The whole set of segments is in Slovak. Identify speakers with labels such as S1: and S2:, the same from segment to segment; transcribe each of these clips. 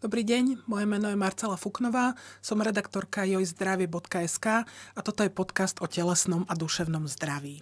S1: Dobrý deň, moje meno je Marcela Fuknová, som redaktorka jojzdravie.sk a toto je podcast o telesnom a duševnom zdraví.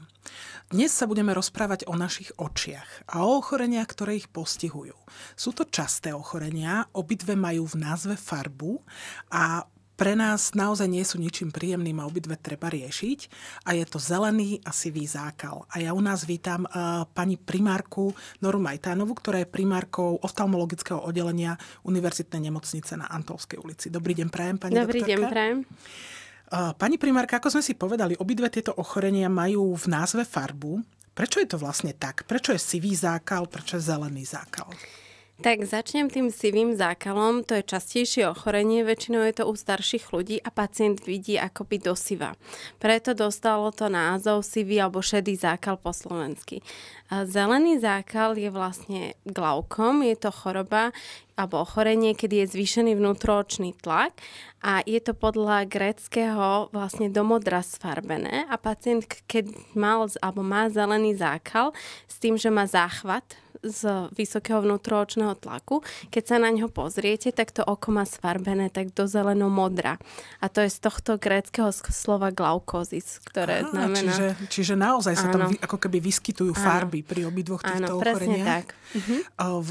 S1: Dnes sa budeme rozprávať o našich očiach a o ochoreniach, ktoré ich postihujú. Sú to časté ochorenia, obidve majú v názve farbu a pre nás naozaj nie sú ničím príjemným a obidve treba riešiť. A je to zelený a sivý zákal. A ja u nás vítam uh, pani primárku Noru Majtánovu, ktorá je primárkou oftalmologického oddelenia Univerzitnej nemocnice na Antolskej ulici. Dobrý deň, prajem, pani Dobrý doktorka. deň, prajem. Eh, pani primárka, ako sme si povedali, obidve tieto ochorenia majú v názve farbu. Prečo je to vlastne tak? Prečo je sivý zákal, prečo je zelený zákal?
S2: Tak začnem tým sivým zákalom. To je častejšie ochorenie, väčšinou je to u starších ľudí a pacient vidí akoby do siva. Preto dostalo to názov sivý alebo šedý zákal po slovensky. Zelený zákal je vlastne glaukom, je to choroba alebo ochorenie, kedy je zvýšený vnútroočný tlak a je to podľa gréckého vlastne domodra sfarbené a pacient, keď mal alebo má zelený zákal s tým, že má záchvat z vysokého vnútroočného tlaku, keď sa na ňo pozriete, tak to oko má sfarbené tak do zeleno-modra. A to je z tohto gréckého slova glaukozis, ktoré Aha, znamená... Čiže,
S1: čiže naozaj sa tam ako keby vyskytujú áno. farby pri obidvoch týchto áno, presne ochoreniach. tak. Mhm. V,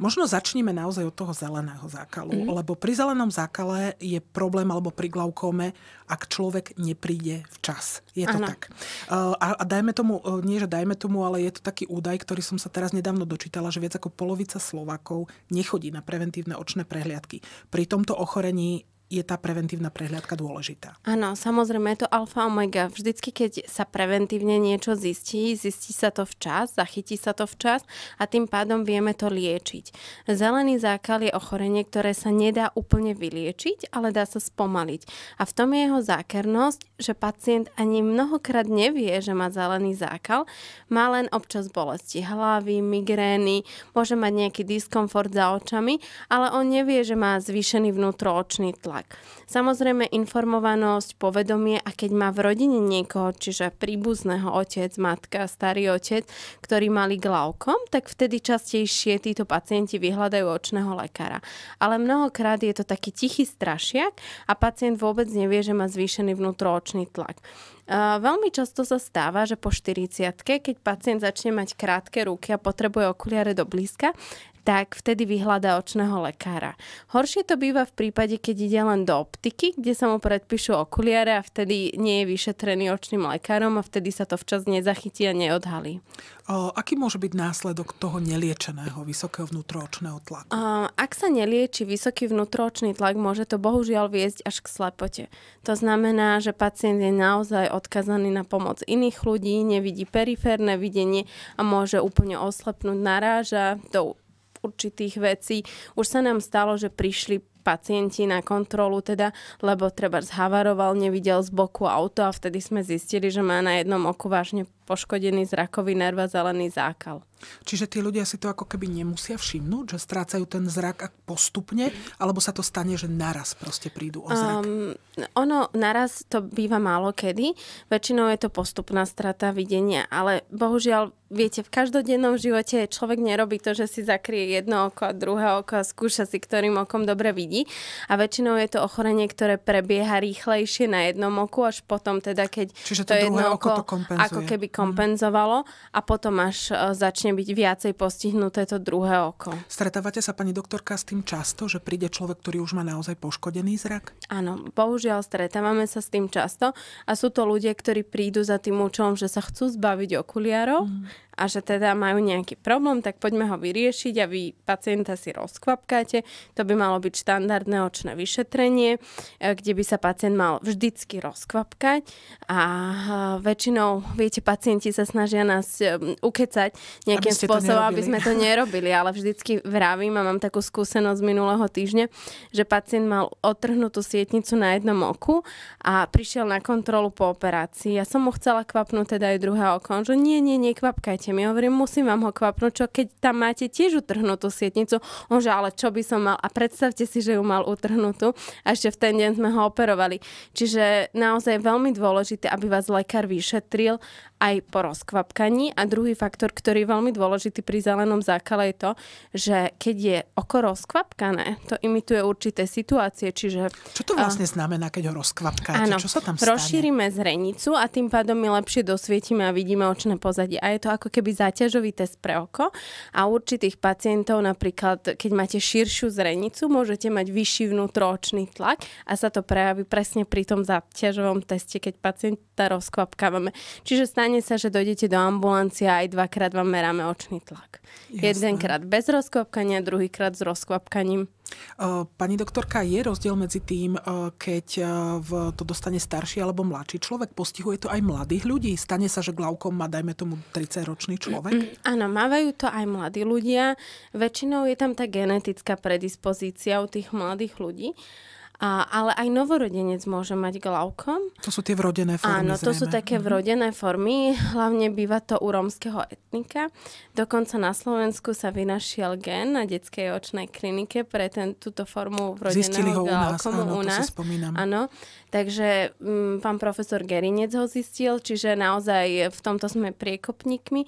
S1: možno začneme naozaj od toho zeleného zákalu, mhm. lebo pri zelenom zákale je problém, alebo pri glaukome, ak človek nepríde včas. Je to ano. tak. A, a dajme tomu, e, nie že dajme tomu, ale je to taký údaj, ktorý som sa teraz nedávno nedávno dočítala, že viac ako polovica Slovakov nechodí na preventívne očné prehliadky. Pri tomto ochorení je tá preventívna prehliadka dôležitá.
S2: Áno, samozrejme je to alfa omega. Vždycky, keď sa preventívne niečo zistí, zistí sa to včas, zachytí sa to včas a tým pádom vieme to liečiť. Zelený zákal je ochorenie, ktoré sa nedá úplne vyliečiť, ale dá sa spomaliť. A v tom je jeho zákernosť, že pacient ani mnohokrát nevie, že má zelený zákal, má len občas bolesti hlavy, migrény, môže mať nejaký diskomfort za očami, ale on nevie, že má zvýšený vnútroočný tlak tlak. Samozrejme informovanosť, povedomie a keď má v rodine niekoho, čiže príbuzného otec, matka, starý otec, ktorí mali glaukom, tak vtedy častejšie títo pacienti vyhľadajú očného lekára. Ale mnohokrát je to taký tichý strašiak a pacient vôbec nevie, že má zvýšený vnútroočný tlak. Veľmi často sa stáva, že po 40 keď pacient začne mať krátke ruky a potrebuje okuliare do blízka, tak vtedy vyhľadá očného lekára. Horšie to býva v prípade, keď ide len do optiky, kde sa mu predpíšu okuliare a vtedy nie je vyšetrený očným lekárom a vtedy sa to včas
S1: nezachytí a neodhalí. O, aký môže byť následok toho neliečeného vysokého vnútroočného tlaku?
S2: O, ak sa nelieči vysoký vnútroočný tlak, môže to bohužiaľ viesť až k slepote. To znamená, že pacient je naozaj odkazaný na pomoc iných ľudí, nevidí periférne videnie a môže úplne oslepnúť, naráža tou určitých vecí. Už sa nám stalo, že prišli pacienti na kontrolu, teda, lebo treba zhavaroval, nevidel z boku auto a vtedy sme zistili, že má na jednom oku vážne poškodený zrakový nerv a zelený zákal.
S1: Čiže tí ľudia si to ako keby nemusia všimnúť, že strácajú ten zrak postupne, alebo sa to stane, že naraz proste prídu o zrak?
S2: Um, ono naraz to býva málo kedy. Väčšinou je to postupná strata videnia, ale bohužiaľ, viete, v každodennom živote človek nerobí to, že si zakrie jedno oko a druhé oko a skúša si, ktorým okom dobre vidí. A väčšinou je to ochorenie, ktoré prebieha rýchlejšie na jednom oku, až potom teda, keď Čiže to, to jedno oko, oko to ako keby mhm. kompenzovalo a potom až e, začne začne byť viacej postihnuté to druhé oko.
S1: Stretávate sa, pani doktorka, s tým často, že príde človek, ktorý už má naozaj poškodený zrak?
S2: Áno, bohužiaľ stretávame sa s tým často a sú to ľudia, ktorí prídu za tým účelom, že sa chcú zbaviť okuliarov. Mm a že teda majú nejaký problém, tak poďme ho vyriešiť a vy pacienta si rozkvapkáte. To by malo byť štandardné očné vyšetrenie, e, kde by sa pacient mal vždycky rozkvapkať a väčšinou, viete, pacienti sa snažia nás e, ukecať nejakým aby spôsobom, aby sme to nerobili, ale vždycky vravím a mám takú skúsenosť z minulého týždňa, že pacient mal otrhnutú sietnicu na jednom oku a prišiel na kontrolu po operácii. Ja som mu chcela kvapnúť teda aj druhé oko, že nie, nie, kvapkajte nemáte. My hovorím, musím vám ho kvapnúť, čo keď tam máte tiež utrhnutú sietnicu. On že, ale čo by som mal? A predstavte si, že ju mal utrhnutú. A ešte v ten deň sme ho operovali. Čiže naozaj je veľmi dôležité, aby vás lekár vyšetril aj po rozkvapkaní. A druhý faktor, ktorý je veľmi dôležitý pri zelenom zákale je to, že keď je oko rozkvapkané, to imituje určité situácie, čiže... Čo to vlastne uh,
S1: znamená, keď ho rozkvapkáte? Áno, Čo sa tam stane?
S2: Rozšírime zrenicu a tým pádom my lepšie dosvietime a vidíme očné pozadie. A je to ako keby záťažový test pre oko a určitých pacientov napríklad, keď máte širšiu zrenicu, môžete mať vyšší vnútroočný tlak a sa to prejaví presne pri tom záťažovom teste, keď pacienta rozkvapkávame. Čiže stane stane sa, že dojdete do ambulancie a aj dvakrát vám meráme očný tlak. Jasné. Jedenkrát bez rozkvapkania,
S1: druhýkrát s rozkvapkaním. Pani doktorka, je rozdiel medzi tým, keď to dostane starší alebo mladší človek? Postihuje to aj mladých ľudí? Stane sa, že glaukom má, dajme tomu, 30-ročný človek?
S2: Áno, mávajú to aj mladí ľudia. Väčšinou je tam tá genetická predispozícia u tých mladých ľudí. A, ale aj novorodenec môže mať glaukom.
S1: To sú tie vrodené formy. Áno, to zrejme. sú také
S2: mhm. vrodené formy. Hlavne býva to u rómskeho etnika. Dokonca na Slovensku sa vynašiel gen na detskej očnej klinike pre ten, túto formu vrodeného Zistili u nás, áno, u nás. Áno, takže m, mm, pán profesor Gerinec ho zistil, čiže naozaj v tomto sme priekopníkmi.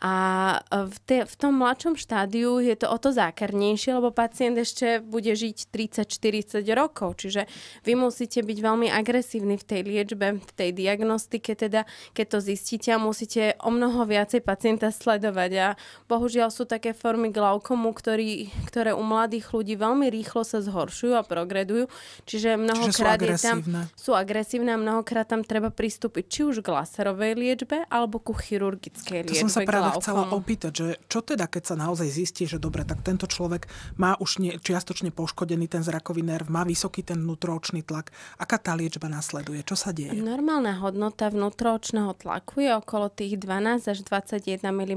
S2: A e, v, te, v tom mladšom štádiu je to o to zákernejšie, lebo pacient ešte bude žiť 30-40 rokov, čiže vy musíte byť veľmi agresívni v tej liečbe, v tej diagnostike, teda keď to zistíte a musíte o mnoho viacej pacienta sledovať. A bohužiaľ sú také formy glaukomu, ktorý, ktoré u mladých ľudí veľmi rýchlo sa zhoršujú a progredujú, čiže mnohokrát čiže sú, agresívne. tam, sú agresívne a mnohokrát tam treba pristúpiť či už k laserovej liečbe alebo ku chirurgickej liečbe. To som sa práve sa chcela okom.
S1: opýtať, že čo teda, keď sa naozaj zistí, že dobre, tak tento človek má už nie, čiastočne poškodený ten zrakový nerv, má vysoký ten vnútroočný tlak. Aká tá liečba nasleduje? Čo sa deje?
S2: Normálna hodnota vnútroočného tlaku je okolo tých 12 až 21 mm,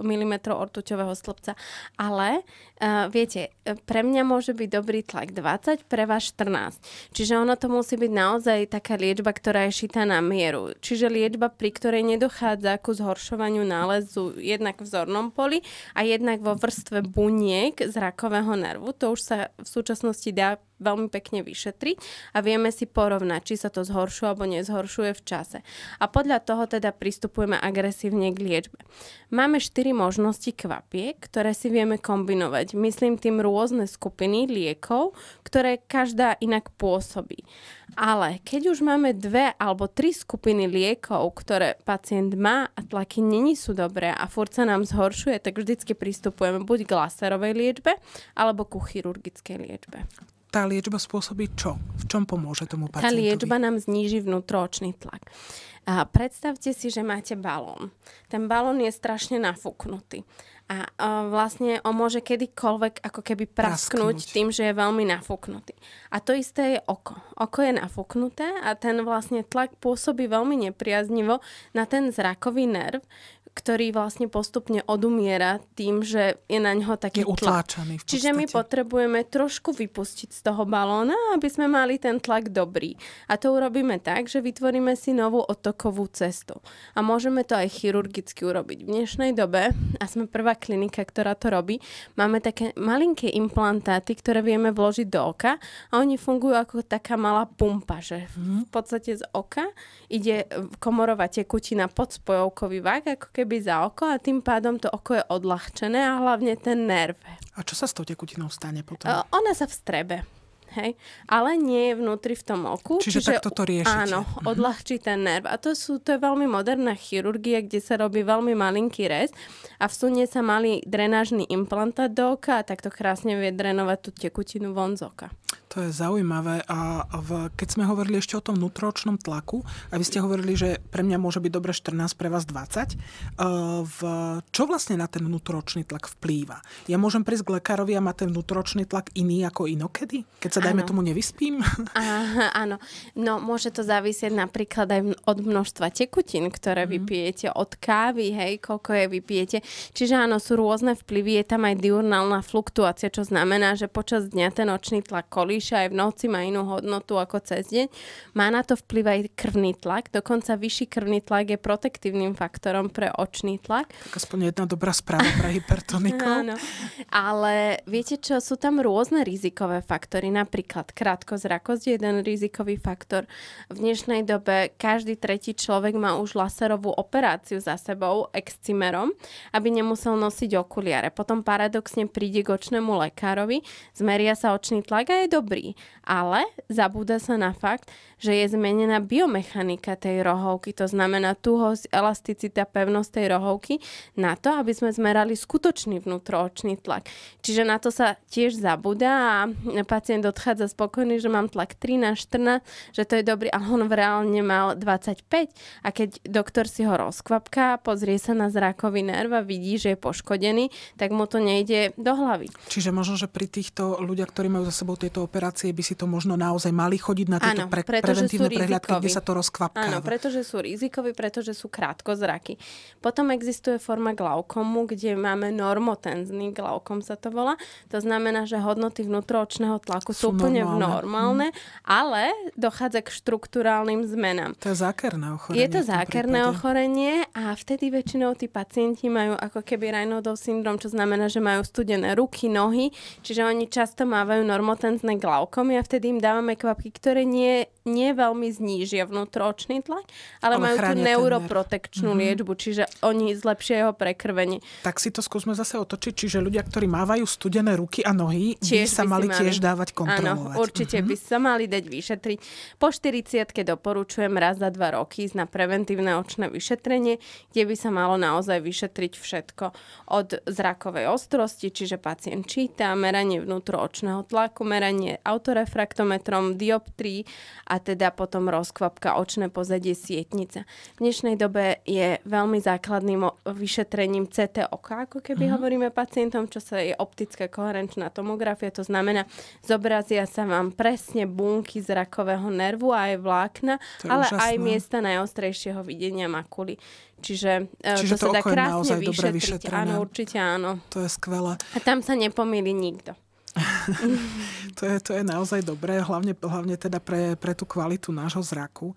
S2: mm ortuťového slobca. Ale uh, viete, e, pre mňa môže byť dobrý tlak 20, pre vás 14. Čiže ono to musí byť naozaj taká liečba, ktorá je šitá na mieru. Čiže liečba, pri ktorej nedochádza ku zhoršovaniu nálezu nachádzajú jednak v zornom poli a jednak vo vrstve buniek zrakového nervu. To už sa v súčasnosti dá veľmi pekne vyšetri a vieme si porovnať, či sa to zhoršuje alebo nezhoršuje v čase. A podľa toho teda pristupujeme agresívne k liečbe. Máme štyri možnosti kvapiek, ktoré si vieme kombinovať. Myslím tým rôzne skupiny liekov, ktoré každá inak pôsobí. Ale keď už máme dve alebo tri skupiny liekov, ktoré pacient má a tlaky není sú dobré a furt sa nám zhoršuje, tak vždycky pristupujeme buď k laserovej liečbe alebo ku chirurgickej liečbe
S1: tá liečba spôsobí čo? V čom pomôže tomu pacientovi? Tá liečba
S2: nám zníži vnútroočný tlak. A predstavte si, že máte balón. Ten balón je strašne nafúknutý. A, a e, vlastne on môže kedykoľvek ako keby prasknúť, prasknúť tým, že je veľmi nafúknutý. A to isté je oko. Oko je nafúknuté a ten vlastne tlak pôsobí veľmi nepriaznivo na ten zrakový nerv, ktorý vlastne postupne odumiera tým, že je na ňo taký je utláčaný tlak. Čiže my potrebujeme trošku vypustiť z toho balóna, aby sme mali ten tlak dobrý. A to urobíme tak, že vytvoríme si novú otokovú cestu. A môžeme to aj chirurgicky urobiť. V dnešnej dobe, a sme prvá klinika, ktorá to robí, máme také malinké implantáty, ktoré vieme vložiť do oka a oni fungujú ako taká malá pumpa, že v mhm. podstate z oka ide komorová tekutina pod spojovkový vák, ako keby keby za oko a tým pádom to oko je odľahčené a hlavne ten nerv. A čo
S1: sa s tou tekutinou stane potom? Uh,
S2: ona sa vstrebe. Hej? Ale nie je vnútri v tom oku. Čiže, čiže takto to riešite. Áno, mhm. odľahčí ten nerv. A to, sú, to je veľmi moderná chirurgia, kde sa robí veľmi malinký rez a vsunie sa malý drenážny implantát do oka a takto krásne vie drenovať tú tekutinu von z oka
S1: to je zaujímavé. A v, keď sme hovorili ešte o tom nutročnom tlaku, a vy ste hovorili, že pre mňa môže byť dobre 14, pre vás 20, e, v, čo vlastne na ten nutročný tlak vplýva? Ja môžem prísť k lekárovi a má ten nutročný tlak iný ako inokedy? Keď sa, dajme ano. tomu, nevyspím?
S2: áno. No, môže to závisieť napríklad aj od množstva tekutín, ktoré mm. vypijete, od kávy, hej, koľko je vypijete. Čiže áno, sú rôzne vplyvy, je tam aj diurnálna fluktuácia, čo znamená, že počas dňa ten nočný tlak kolíš píše aj v noci, má inú hodnotu ako cez deň. Má na to vplyv aj krvný tlak, dokonca vyšší krvný tlak je protektívnym faktorom pre očný
S1: tlak. Tak aspoň jedna dobrá správa pre
S2: hypertonikov. Áno. Ale viete čo, sú tam rôzne rizikové faktory, napríklad krátkozrakosť je jeden rizikový faktor. V dnešnej dobe každý tretí človek má už laserovú operáciu za sebou excimerom, aby nemusel nosiť okuliare. Potom paradoxne príde k očnému lekárovi, zmeria sa očný tlak a je dobrý dobrý. Ale zabúda sa na fakt, že je zmenená biomechanika tej rohovky, to znamená tuhosť, elasticita, pevnosť tej rohovky na to, aby sme zmerali skutočný vnútroočný tlak. Čiže na to sa tiež zabúda a pacient odchádza spokojný, že mám tlak na 14, že to je dobrý, ale on v reálne mal 25 a keď doktor si ho rozkvapká, pozrie sa na zrakový nerv a vidí, že je poškodený, tak mu to nejde do hlavy.
S1: Čiže možno, že pri týchto ľuďach, ktorí majú za sebou tieto operácie, operácie by si to možno naozaj mali chodiť na tieto pre, preventívne prehľadky, kde sa to rozkvapká. Áno,
S2: pretože sú rizikoví, pretože sú krátkozraky. Potom existuje forma glaukomu, kde máme normotenzný glaukom sa to volá. To znamená, že hodnoty vnútroočného tlaku sú, sú úplne normálne, normálne ale dochádza k štruktúrálnym zmenám. To je zákerné ochorenie. Je to zákerné ochorenie a vtedy väčšinou tí pacienti majú ako keby Raynaudov syndrom, čo znamená, že majú studené ruky, nohy, čiže oni často mávajú normotenzné glaukom, ja vtedy im dávame kvapky, ktoré nie nie veľmi znížia vnútročný tlak, ale, On majú tú neuroprotekčnú mm-hmm. liečbu, čiže oni zlepšia jeho prekrvenie.
S1: Tak si to skúsme zase otočiť, čiže ľudia, ktorí mávajú studené ruky a nohy, tiež by sa by mali, mali tiež dávať kontrolovať. Áno,
S2: určite mm-hmm. by sa mali dať vyšetriť. Po 40 doporučujem raz za dva roky ísť na preventívne očné vyšetrenie, kde by sa malo naozaj vyšetriť všetko od zrakovej ostrosti, čiže pacient číta, meranie vnútroočného tlaku, meranie autorefraktometrom, dioptrií a a teda potom rozkvapka, očné pozadie, sietnica. V dnešnej dobe je veľmi základným vyšetrením CT oka, ako keby uh-huh. hovoríme pacientom, čo sa je optická koherenčná tomografia, to znamená, zobrazia sa vám presne bunky zrakového nervu a aj vlákna, ale úžasné. aj miesta najostrejšieho videnia makuly. Čiže, e, Čiže to, to sa dá krásne vyšetriť. Áno, určite áno. To je skvelé. A tam sa nepomýli nikto.
S1: to, je, to je naozaj dobré, hlavne, hlavne teda pre, pre tú kvalitu nášho zraku.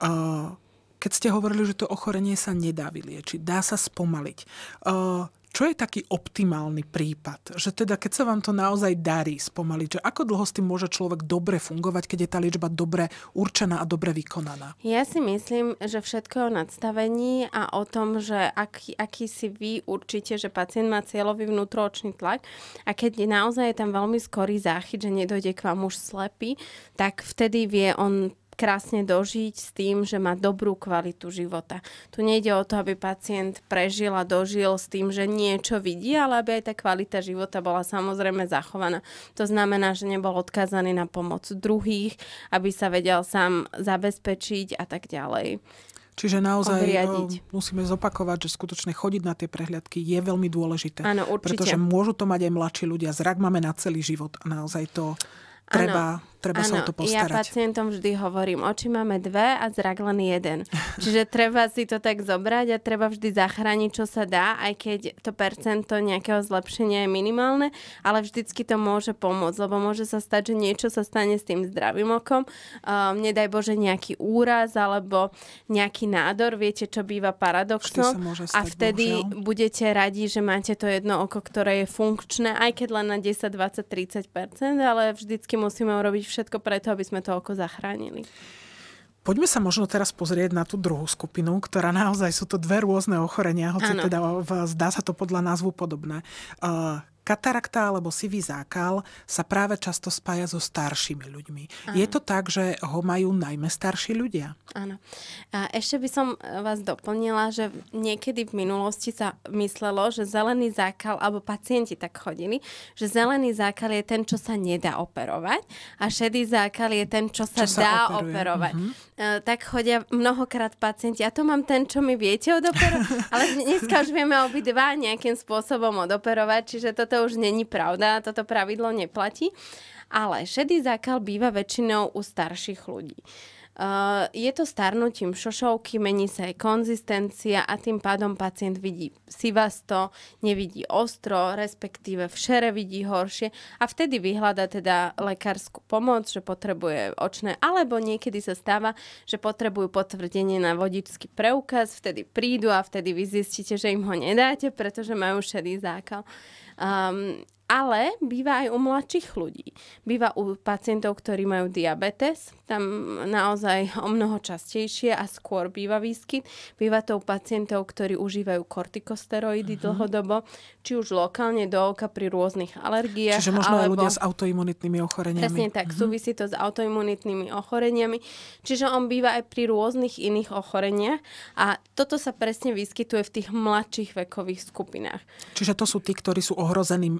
S1: Uh, keď ste hovorili, že to ochorenie sa nedá vyliečiť, dá sa spomaliť. Uh, čo je taký optimálny prípad? Že teda, keď sa vám to naozaj darí spomaliť, že ako dlho s tým môže človek dobre fungovať, keď je tá liečba dobre určená a dobre vykonaná?
S2: Ja si myslím, že všetko je o nadstavení a o tom, že aký, aký si vy určite, že pacient má cieľový vnútroočný tlak a keď je naozaj je tam veľmi skorý záchyt, že nedojde k vám už slepý, tak vtedy vie on krásne dožiť s tým, že má dobrú kvalitu života. Tu nejde o to, aby pacient prežil a dožil s tým, že niečo vidí, ale aby aj tá kvalita života bola samozrejme zachovaná. To znamená, že nebol odkázaný na pomoc druhých, aby sa vedel sám zabezpečiť a tak ďalej. Čiže naozaj eh, obriadiť.
S1: musíme zopakovať, že skutočne chodiť na tie prehliadky je veľmi dôležité. Áno, určite. Pretože môžu to mať aj mladší ľudia. Zrak máme na celý život a naozaj to treba... Áno treba ano, sa o to postarať. ja
S2: pacientom vždy hovorím, oči máme dve a zrak len jeden. Čiže treba si to tak zobrať a treba vždy zachrániť, čo sa dá, aj keď to percento nejakého zlepšenia je minimálne, ale vždycky to môže pomôcť, lebo môže sa stať, že niečo sa stane s tým zdravým okom. Um, nedaj Bože nejaký úraz alebo nejaký nádor, viete, čo býva paradoxom. Stať, a vtedy bohužiaľ. budete radi, že máte to jedno oko, ktoré je funkčné, aj keď len na 10, 20, 30%, ale vždycky musíme urobiť všetko preto, aby sme to oko zachránili.
S1: Poďme sa možno teraz pozrieť na tú druhú skupinu, ktorá naozaj sú to dve rôzne ochorenia, hoci ano. teda e, zdá sa to podľa názvu podobné. E, katarakta alebo sivý zákal sa práve často spája so staršími ľuďmi. Áno. Je to tak, že ho majú najmä starší ľudia?
S2: Áno. A ešte by som e, vás doplnila, že niekedy v minulosti sa myslelo, že zelený zákal, alebo pacienti tak chodili, že zelený zákal je ten, čo sa nedá operovať a šedý zákal je ten, čo sa, čo sa dá operuje. operovať. Uh-huh. E, tak chodia mnohokrát pacienti, a ja to mám ten, čo mi viete odoperovať, ale dneska už vieme obidva nejakým spôsobom odoperovať, čiže toto už není pravda, toto pravidlo neplatí. Ale šedý zákal býva väčšinou u starších ľudí. Uh, je to starnutím šošovky, mení sa aj konzistencia a tým pádom pacient vidí sivasto, nevidí ostro, respektíve všere vidí horšie a vtedy vyhľada teda lekárskú pomoc, že potrebuje očné, alebo niekedy sa stáva, že potrebujú potvrdenie na vodičský preukaz, vtedy prídu a vtedy vy zistíte, že im ho nedáte, pretože majú šedý zákal. Uh, Um, ale býva aj u mladších ľudí. Býva u pacientov, ktorí majú diabetes, tam naozaj o mnoho častejšie a skôr býva výskyt. Býva to u pacientov, ktorí užívajú kortikosteroidy uh-huh. dlhodobo, či už lokálne do oka pri rôznych alergiách. Čiže možno alebo... aj ľudia s
S1: autoimunitnými ochoreniami. Presne tak, uh-huh.
S2: súvisí to s autoimunitnými ochoreniami. Čiže on býva aj pri rôznych iných ochoreniach a toto sa presne vyskytuje v tých mladších vekových skupinách.
S1: Čiže to sú tí, ktorí sú ohrození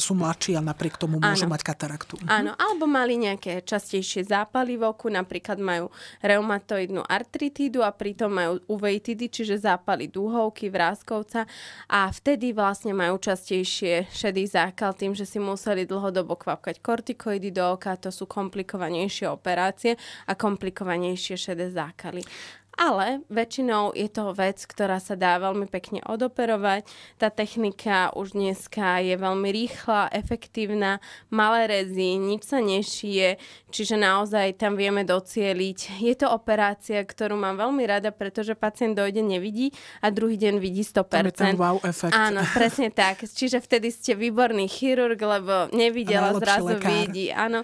S1: sú mladší a napriek tomu môžu ano. mať kataraktu. Mhm. Áno,
S2: alebo mali nejaké častejšie zápaly v oku, napríklad majú reumatoidnú artritídu a pritom majú uveitidy, čiže zápaly dúhovky, vrázkovca a vtedy vlastne majú častejšie šedý zákal tým, že si museli dlhodobo kvapkať kortikoidy do oka, to sú komplikovanejšie operácie a komplikovanejšie šedé zákaly. Ale väčšinou je to vec, ktorá sa dá veľmi pekne odoperovať. Tá technika už dneska je veľmi rýchla, efektívna, malé rezy, nič sa nešije, čiže naozaj tam vieme docieliť. Je to operácia, ktorú mám veľmi rada, pretože pacient dojde, nevidí a druhý deň vidí 100%. Tam je ten wow efekt. Áno, presne tak. Čiže vtedy ste výborný chirurg, lebo nevidela, zrazu lekár. vidí. Áno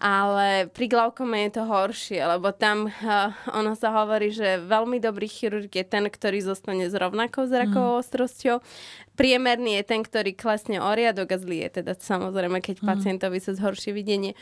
S2: ale pri glaukome je to horšie, lebo tam uh, ono sa hovorí, že veľmi dobrý chirurg je ten, ktorý zostane s rovnakou zrakovou mm. ostrosťou, priemerný je ten, ktorý klesne o riadok a zlý je teda samozrejme, keď mm. pacientovi sa zhorší videnie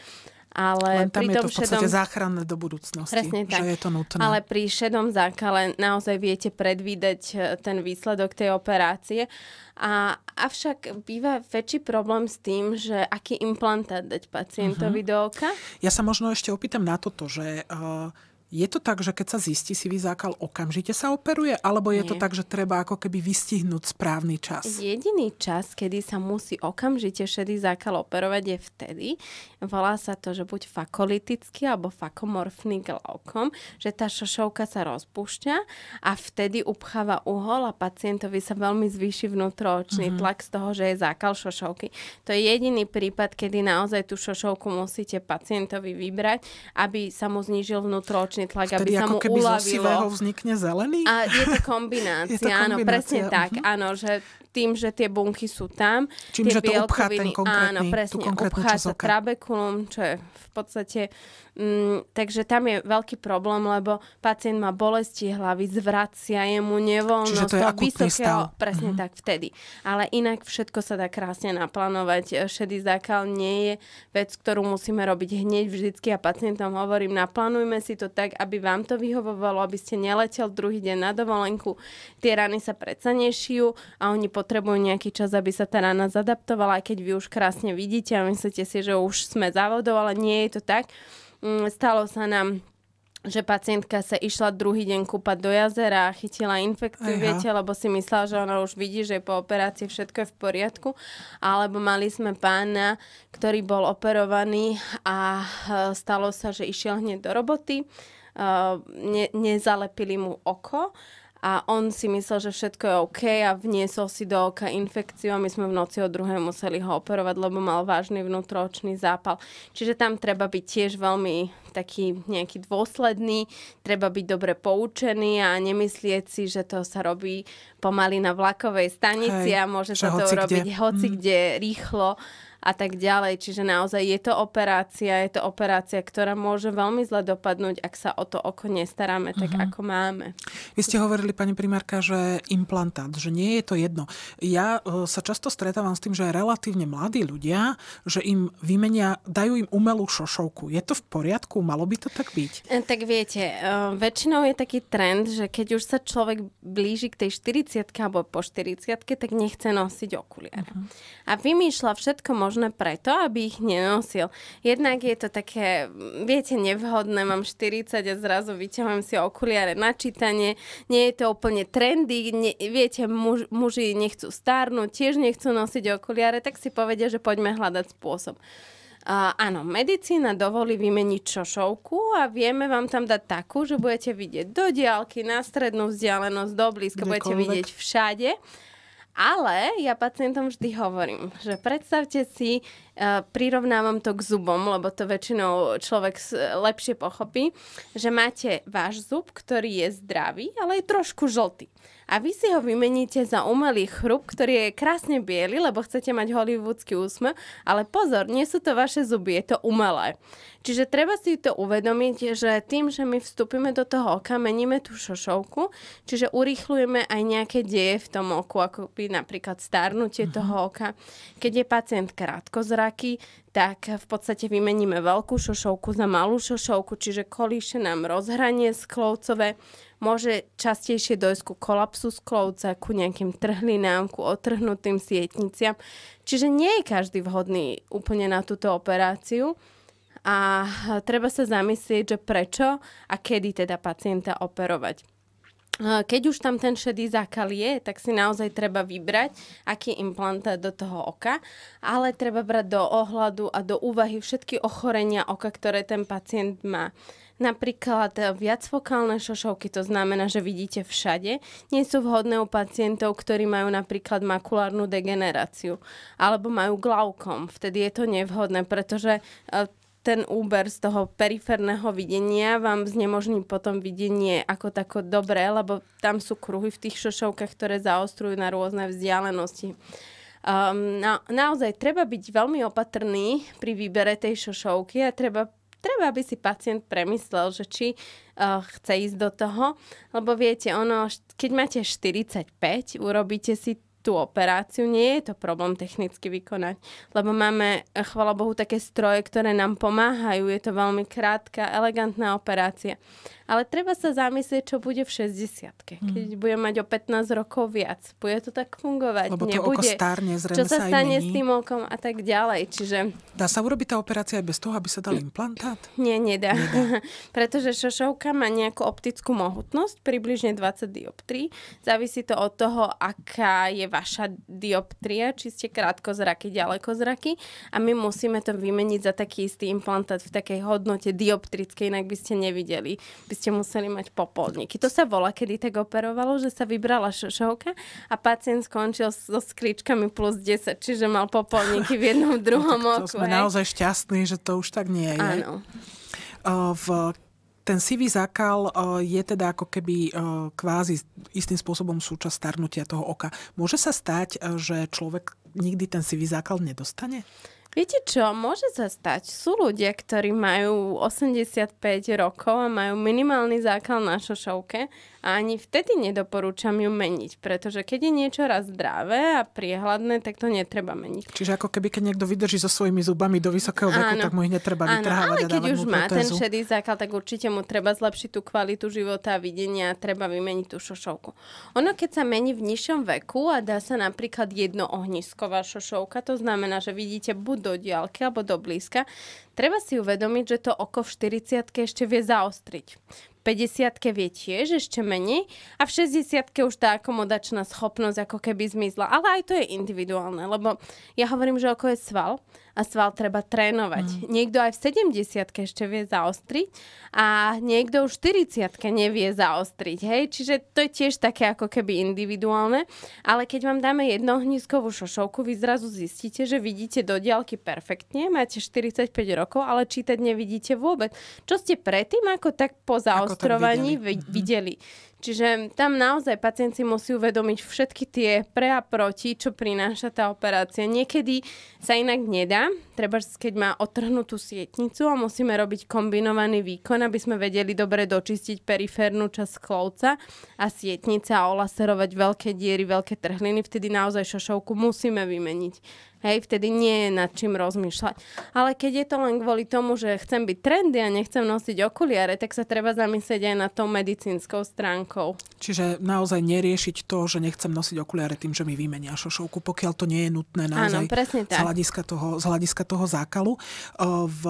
S2: ale Len tam pri tom je to v podstate šedom...
S1: záchranné do budúcnosti, Presne tak. že je to nutné. Ale
S2: pri šedom zákale naozaj viete predvídať eh, ten výsledok tej operácie. A, avšak býva väčší problém s tým, že aký implantát dať pacientovi uh-huh. do oka.
S1: Ja sa možno ešte opýtam na toto, že uh, je to tak, že keď sa zistí sivý zákal, okamžite sa operuje? Alebo je Nie. to tak, že treba ako keby vystihnúť správny čas?
S2: Jediný čas, kedy sa musí okamžite šedý zákal operovať je vtedy. Volá sa to, že buď fakolitický alebo fakomorfný glaukom, že tá šošovka sa rozpúšťa a vtedy upcháva uhol a pacientovi sa veľmi zvýši vnútroočný mm-hmm. tlak z toho, že je zákal šošovky. To je jediný prípad, kedy naozaj tú šošovku musíte pacientovi vybrať, aby sa mu znížil vnútroočný gravitačný tlak, Vtedy aby sa mu keby uľavilo.
S1: vznikne zelený? A
S2: je to kombinácia, je to kombinácia. áno, presne uh-huh. tak, mhm. áno, že tým, že tie bunky sú tam. Čím, tie že to obchá ten konkrétny, áno, presne, obchádza časovka. trabekulum, čo je v podstate... Mm, takže tam je veľký problém, lebo pacient má bolesti hlavy, zvracia jemu nevoľnosť. Čiže to je vysokého, stav. Presne mm-hmm. tak, vtedy. Ale inak všetko sa dá krásne naplánovať. E, šedý zákal nie je vec, ktorú musíme robiť hneď vždycky a ja pacientom hovorím, naplánujme si to tak, aby vám to vyhovovalo, aby ste neletel druhý deň na dovolenku. Tie rany sa predsa nešijú a oni potrebujú nejaký čas, aby sa tá rána zadaptovala, aj keď vy už krásne vidíte a myslíte si, že už sme závodov, ale nie je to tak. Mm, stalo sa nám že pacientka sa išla druhý deň kúpať do jazera a chytila infekciu, Aha. viete, lebo si myslela, že ona už vidí, že po operácii všetko je v poriadku. Alebo mali sme pána, ktorý bol operovaný a e, stalo sa, že išiel hneď do roboty. E, ne, nezalepili mu oko a on si myslel, že všetko je OK a vniesol si do oka infekciu a my sme v noci od druhé museli ho operovať, lebo mal vážny vnútroočný zápal. Čiže tam treba byť tiež veľmi taký nejaký dôsledný, treba byť dobre poučený a nemyslieť si, že to sa robí pomaly na vlakovej stanici Hej, a môže sa to urobiť kde. hoci kde rýchlo a tak ďalej. Čiže naozaj je to operácia, je to operácia, ktorá môže veľmi zle dopadnúť, ak sa o to oko nestaráme tak, uh-huh. ako máme.
S1: Vy ste hovorili, pani primárka, že implantát, že nie je to jedno. Ja e, sa často stretávam s tým, že relatívne mladí ľudia, že im vymenia, dajú im umelú šošovku. Je to v poriadku? Malo by to tak byť?
S2: E, tak viete, e, väčšinou je taký trend, že keď už sa človek blíži k tej 40 alebo po 40 tak nechce nosiť okuliare. Uh-huh. A vymýšľa všetko možné, možné preto, aby ich nenosil. Jednak je to také, viete, nevhodné, mám 40 a zrazu vyťahujem si okuliare na čítanie, nie je to úplne trendy, nie, viete, muž, muži nechcú starnúť, tiež nechcú nosiť okuliare, tak si povedia, že poďme hľadať spôsob. Uh, áno, medicína dovolí vymeniť šošovku a vieme vám tam dať takú, že budete vidieť do diálky, na strednú vzdialenosť, do blízka, budete vidieť všade. Ale ja pacientom vždy hovorím, že predstavte si, E, prirovnávam to k zubom, lebo to väčšinou človek e, lepšie pochopí, že máte váš zub, ktorý je zdravý, ale je trošku žltý. A vy si ho vymeníte za umelý chrup, ktorý je krásne biely, lebo chcete mať hollywoodsky úsmev, ale pozor, nie sú to vaše zuby, je to umelé. Čiže treba si to uvedomiť, že tým, že my vstúpime do toho oka, meníme tú šošovku, čiže urýchlujeme aj nejaké deje v tom oku, ako by napríklad starnutie uh-huh. toho oka. Keď je pacient krátkozraký, šošováky, tak v podstate vymeníme veľkú šošovku za malú šošovku, čiže kolíše nám rozhranie sklovcové, môže častejšie dojsť ku kolapsu sklovca, ku nejakým trhlinám, ku otrhnutým sietniciam. Čiže nie je každý vhodný úplne na túto operáciu a treba sa zamyslieť, že prečo a kedy teda pacienta operovať keď už tam ten šedý zákal je, tak si naozaj treba vybrať, aký implant do toho oka, ale treba brať do ohľadu a do úvahy všetky ochorenia oka, ktoré ten pacient má. Napríklad e, viacfokálne šošovky, to znamená, že vidíte všade, nie sú vhodné u pacientov, ktorí majú napríklad makulárnu degeneráciu alebo majú glaukom. Vtedy je to nevhodné, pretože e, ten úber z toho periférneho videnia vám znemožní potom videnie ako tako dobré, lebo tam sú kruhy v tých šošovkách, ktoré zaostrujú na rôzne vzdialenosti. Um, na, naozaj treba byť veľmi opatrný pri výbere tej šošovky a treba treba, aby si pacient premyslel, že či uh, chce ísť do toho, lebo viete, ono, keď máte 45, urobíte si tú operáciu, nie je to problém technicky vykonať, lebo máme, eh, chvala Bohu, také stroje, ktoré nám pomáhajú, je to veľmi krátka, elegantná operácia. Ale treba sa zamyslieť, čo bude v 60 mhm. keď mm. budem mať o 15 rokov viac. Bude to tak fungovať? Lebo to Nebude. oko stárne, zrejme Čo sa, sa stane mení. s tým okom a tak ďalej. Čiže...
S1: Dá sa urobiť tá operácia aj bez toho, aby sa dal implantát?
S2: Nie, nedá. nedá. Pretože šošovka má nejakú optickú mohutnosť, približne 20 dioptrí. Závisí to od toho, aká je vaša dioptria, či ste krátkozraky, ďalekozraky. A my musíme to vymeniť za taký istý implantát v takej hodnote dioptrickej, inak by ste nevideli. By ste museli mať popolníky. To sa volá, kedy tak operovalo, že sa vybrala šošovka a pacient skončil so skričkami plus 10, čiže mal popolníky v jednom druhom no, oku. To sme aj. naozaj
S1: šťastní, že to už tak nie je. Áno. V ten sivý zákal je teda ako keby kvázi istým spôsobom súčasť starnutia toho oka. Môže sa stať, e, že človek nikdy ten sivý zákal nedostane? Viete
S2: čo, môže sa stať. Sú ľudia, ktorí majú 85 rokov a majú minimálny základ na šošovke a ani vtedy nedoporúčam ju meniť, pretože keď je niečo raz zdravé a priehľadné, tak to netreba meniť.
S1: Čiže ako keby keď niekto vydrží so svojimi zubami do vysokého veku, áno, tak mu ich netreba áno, vytrhávať ale a keď už má ten šedý
S2: základ, tak určite mu treba zlepšiť tú kvalitu života a videnia a treba vymeniť tú šošovku. Ono keď sa mení v nižšom veku a dá sa napríklad jedno ohnisková šošovka, to znamená, že vidíte do diálky alebo do blízka, Treba si uvedomiť, že to oko v 40 ešte vie zaostriť. 50 vie tiež ešte menej a v 60 už tá akomodačná schopnosť ako keby zmizla. Ale aj to je individuálne, lebo ja hovorím, že oko je sval a sval treba trénovať. Mm. Niekto aj v 70 ešte vie zaostriť a niekto už v 40 nevie zaostriť. Hej? Čiže to je tiež také ako keby individuálne. Ale keď vám dáme jednohnízkovú šošovku, vy zrazu zistíte, že vidíte do diálky perfektne, máte 45 rokov rokov, ale čítať nevidíte vôbec. Čo ste predtým ako tak po zaostrovaní videli? Mhm. videli? Čiže tam naozaj pacienti musí uvedomiť všetky tie pre a proti, čo prináša tá operácia. Niekedy sa inak nedá, treba keď má otrhnutú sietnicu a musíme robiť kombinovaný výkon, aby sme vedeli dobre dočistiť periférnu časť sklovca a sietnica a olaserovať veľké diery, veľké trhliny, vtedy naozaj šošovku musíme vymeniť. Hej, vtedy nie je nad čím rozmýšľať. Ale keď je to len kvôli tomu, že chcem byť trendy a nechcem nosiť okuliare, tak sa treba zamyslieť aj na tou medicínskou stránkou.
S1: Čiže naozaj neriešiť to, že nechcem nosiť okuliare tým, že mi vymenia šošovku, pokiaľ to nie je nutné naozaj Áno, presne tak. Z, hľadiska toho, z hľadiska toho zákalu. Ehm, v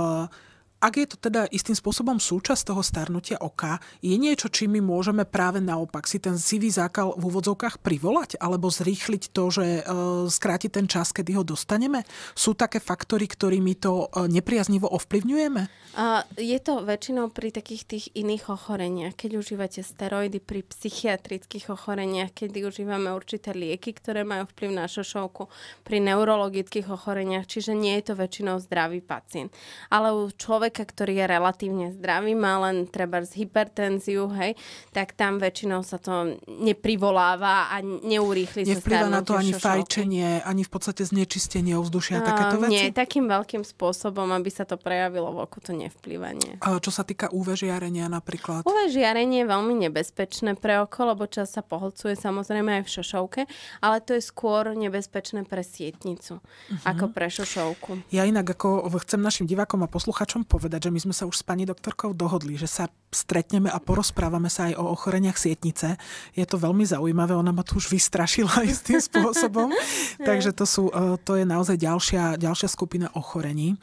S1: ak je to teda istým spôsobom súčasť toho starnutia oka, je niečo, čím my môžeme práve naopak si ten sivý zákal v úvodzovkách privolať alebo zrýchliť to, že e, skráti ten čas, kedy ho dostaneme? Sú také faktory, ktorými to e, nepriaznivo ovplyvňujeme?
S2: A je to väčšinou pri takých tých iných ochoreniach, keď užívate steroidy, pri psychiatrických ochoreniach, keď užívame určité lieky, ktoré majú vplyv na šošovku, pri neurologických ochoreniach, čiže nie je to väčšinou zdravý pacient. Ale u človek človeka, ktorý je relatívne zdravý, má len treba z hypertenziu, hej, tak tam väčšinou sa to neprivoláva a neurýchli sa Nevplyva na to ani šošovky.
S1: fajčenie, ani v podstate znečistenie ovzdušia, a takéto veci? Nie,
S2: takým veľkým spôsobom, aby sa to prejavilo v oku, to nevplyvanie.
S1: A čo sa týka UV žiarenia napríklad?
S2: UV žiarenie je veľmi nebezpečné pre oko, lebo čas sa pohlcuje samozrejme aj v šošovke, ale to je skôr nebezpečné pre sietnicu uh-huh. ako pre šošovku.
S1: Ja inak ako chcem našim divákom a posluchačom po- povedať, že my sme sa už s pani doktorkou dohodli, že sa stretneme a porozprávame sa aj o ochoreniach sietnice. Je to veľmi zaujímavé, ona ma tu už vystrašila istým spôsobom. Takže to, sú, e, to je naozaj ďalšia, ďalšia skupina ochorení,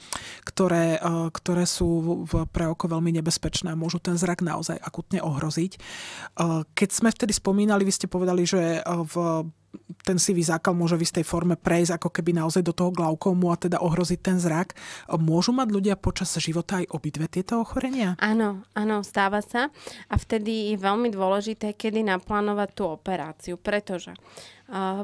S1: ktoré, e, ktoré sú pre oko veľmi nebezpečné a môžu ten zrak naozaj akutne ohroziť. E, keď sme vtedy spomínali, vy ste povedali, že v ten sivý zákal môže v istej forme prejsť ako keby naozaj do toho glaukomu a teda ohroziť ten zrak. Môžu mať ľudia počas života aj obidve tieto ochorenia?
S2: Áno, áno, stáva sa. A vtedy je veľmi dôležité, kedy naplánovať tú operáciu, pretože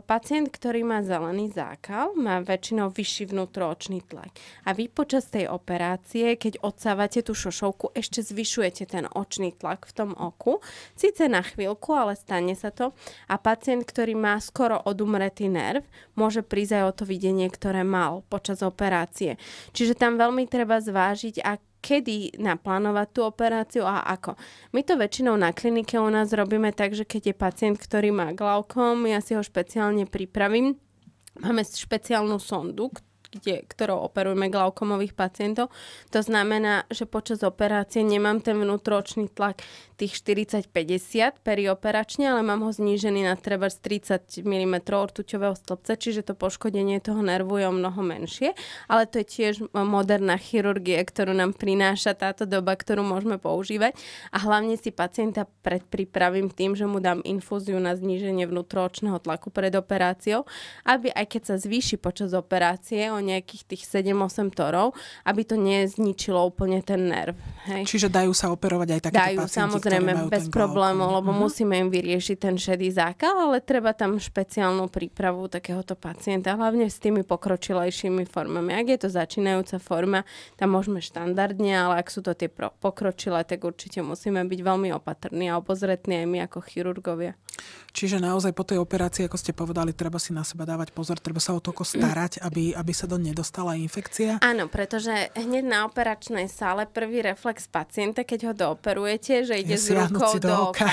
S2: Pacient, ktorý má zelený zákal, má väčšinou vyšší vnútroočný tlak. A vy počas tej operácie, keď odsávate tú šošovku, ešte zvyšujete ten očný tlak v tom oku. Sice na chvíľku, ale stane sa to. A pacient, ktorý má skoro odumretý nerv, môže prísť aj o to videnie, ktoré mal počas operácie. Čiže tam veľmi treba zvážiť, ak kedy naplánovať tú operáciu a ako. My to väčšinou na klinike u nás robíme tak, že keď je pacient, ktorý má glaukom, ja si ho špeciálne pripravím. Máme špeciálnu sondu, kde, ktorou operujeme glaukomových pacientov. To znamená, že počas operácie nemám ten vnútročný tlak tých 40-50 perioperačne, ale mám ho znížený na treba z 30 mm ortuťového stĺpca, čiže to poškodenie toho nervu je o mnoho menšie. Ale to je tiež moderná chirurgia, ktorú nám prináša táto doba, ktorú môžeme používať. A hlavne si pacienta predpripravím tým, že mu dám infúziu na zníženie vnútročného tlaku pred operáciou, aby aj keď sa zvýši počas operácie, o nejakých tých 7-8 torov, aby to nezničilo úplne ten nerv.
S1: Hej. Čiže dajú sa operovať aj takéto Dajú, pacienti, samozrejme, bez
S2: problémov, lebo uh-huh. musíme im vyriešiť ten šedý zákal, ale treba tam špeciálnu prípravu takéhoto pacienta, hlavne s tými pokročilejšími formami. Ak je to začínajúca forma, tam môžeme štandardne, ale ak sú to tie pokročilé, tak určite musíme byť veľmi opatrní a obozretní aj my ako chirurgovia.
S1: Čiže naozaj po tej operácii, ako ste povedali, treba si na seba dávať pozor, treba sa o toľko starať, aby, aby sa do nedostala infekcia? Áno,
S2: pretože hneď na operačnej sále prvý reflex pacienta, keď ho dooperujete, že ide s rukou do, do oka.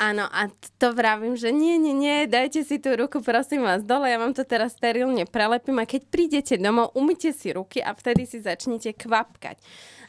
S2: Áno, a to vravím, že nie, nie, nie, dajte si tú ruku, prosím vás, dole, ja vám to teraz sterilne prelepím a keď prídete domov, umyte si ruky a vtedy si začnite kvapkať.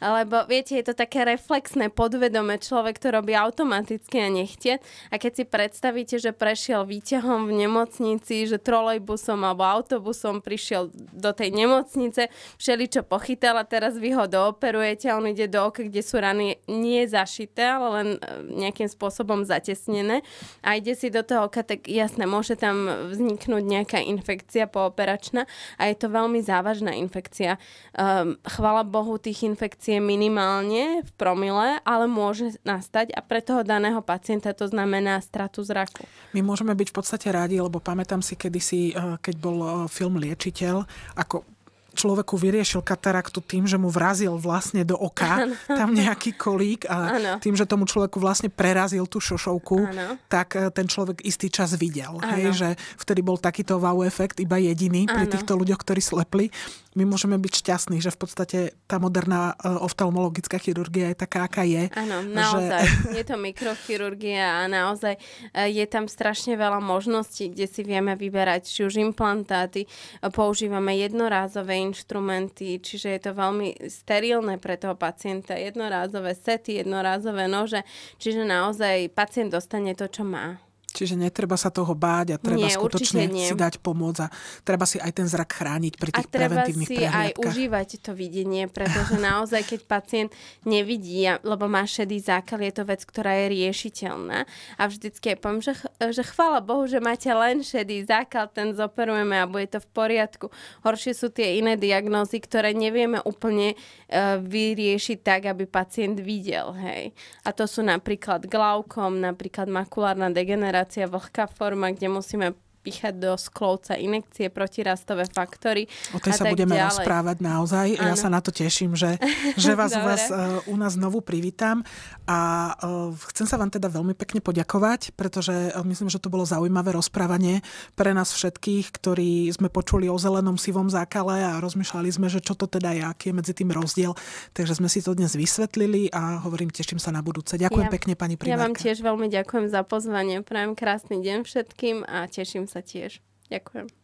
S2: Lebo viete, je to také reflexné, podvedome. Človek to robí automaticky a nechte. A keď si predstavíte, že prešiel výťahom v nemocnici, že trolejbusom alebo autobusom prišiel do tej nemocnice, čo pochytal a teraz vy ho dooperujete a on ide do oka, kde sú rany nie zašité, ale len e, nejakým spôsobom zatesnené a ide si do toho oka, tak jasné, môže tam vzniknúť nejaká infekcia pooperačná a je to veľmi závažná infekcia. Um, chvala Bohu, tých infekcií infekcie minimálne v promile, ale môže nastať a pre toho daného pacienta to znamená stratu zraku.
S1: My môžeme byť v podstate rádi, lebo pamätám si kedysi, eh, keď bol eh, film Liečiteľ, ako človeku vyriešil kataraktu tým, že mu vrazil vlastne do oka ano. tam nejaký kolík a ano. tým, že tomu človeku vlastne prerazil tú šošovku, ano. tak eh, ten človek istý čas videl. Hej, že vtedy bol takýto wow efekt iba jediný ano. pri týchto ľuďoch, ktorí slepli my môžeme byť šťastní, že v podstate tá moderná eh, oftalmologická chirurgia je taká, aká je. Áno,
S2: naozaj. Že... Je to mikrochirurgia a naozaj eh, je tam strašne veľa možností, kde si vieme vyberať či už implantáty, používame jednorázové inštrumenty, čiže je to veľmi sterilné pre toho pacienta. Jednorázové sety, jednorázové nože, čiže naozaj pacient dostane to, čo má.
S1: Čiže netreba sa toho báť a treba nie, skutočne nie. si dať pomoc a treba si aj ten zrak chrániť pri tých preventívnych prehliadkach. A treba si aj
S2: užívať to videnie, pretože naozaj, keď pacient nevidí, lebo má šedý zákal, je to vec, ktorá je riešiteľná. A vždycky aj poviem, že, že chvála Bohu, že máte len šedý zákal, ten zoperujeme a bude to v poriadku. Horšie sú tie iné diagnózy, ktoré nevieme úplne e, vyriešiť tak, aby pacient videl. Hej. A to sú napríklad glaukom, napríklad makulárna degenerácia, regenerácia vlhká forma, kde musíme vpíchať do sklovca inekcie, protirastové faktory. O tej sa budeme ďalej. rozprávať
S1: naozaj. Ano. Ja sa na to teším, že, že vás, u, vás uh, u nás znovu privítam. A uh, chcem sa vám teda veľmi pekne poďakovať, pretože uh, myslím, že to bolo zaujímavé rozprávanie pre nás všetkých, ktorí sme počuli o zelenom sivom zákale a rozmýšľali sme, že čo to teda je, aký je medzi tým rozdiel. Takže sme si to dnes vysvetlili a hovorím, teším sa na budúce. Ďakujem ja, pekne, pani primárka. Ja vám
S2: tiež veľmi ďakujem za pozvanie. Prajem krásny deň všetkým a teším sa sa tiež.
S1: Ďakujem.